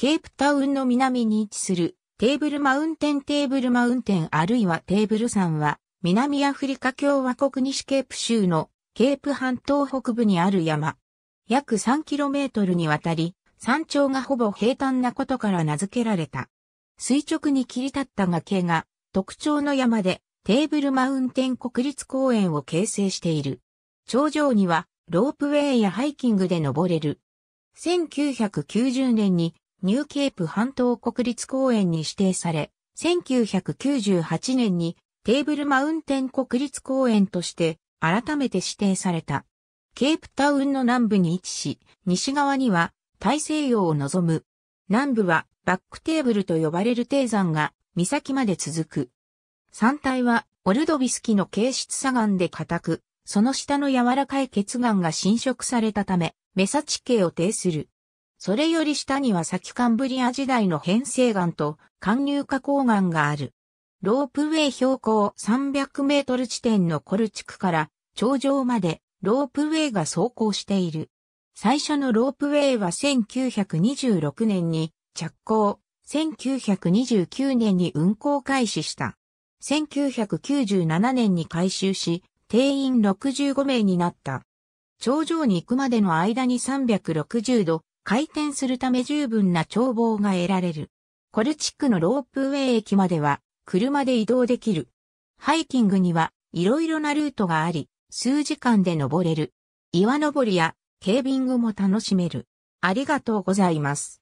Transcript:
ケープタウンの南に位置するテーブルマウンテンテーブルマウンテンあるいはテーブル山は南アフリカ共和国西ケープ州のケープ半島北部にある山。約 3km にわたり山頂がほぼ平坦なことから名付けられた。垂直に切り立った崖が特徴の山でテーブルマウンテン国立公園を形成している。頂上にはロープウェイやハイキングで登れる。1990年にニューケープ半島国立公園に指定され、1998年にテーブルマウンテン国立公園として改めて指定された。ケープタウンの南部に位置し、西側には大西洋を望む。南部はバックテーブルと呼ばれる低山が岬まで続く。山体はオルドビスキの形質砂岩で固く、その下の柔らかい血岩が侵食されたため、メサ地形を呈する。それより下には先カンブリア時代の変成岩と貫入加工岩がある。ロープウェイ標高300メートル地点のコル地区から頂上までロープウェイが走行している。最初のロープウェイは1926年に着工、1929年に運行開始した。1997年に改修し、定員65名になった。頂上に行くまでの間に360度、回転するため十分な眺望が得られる。コルチックのロープウェイ駅までは車で移動できる。ハイキングにはいろいろなルートがあり、数時間で登れる。岩登りやケービングも楽しめる。ありがとうございます。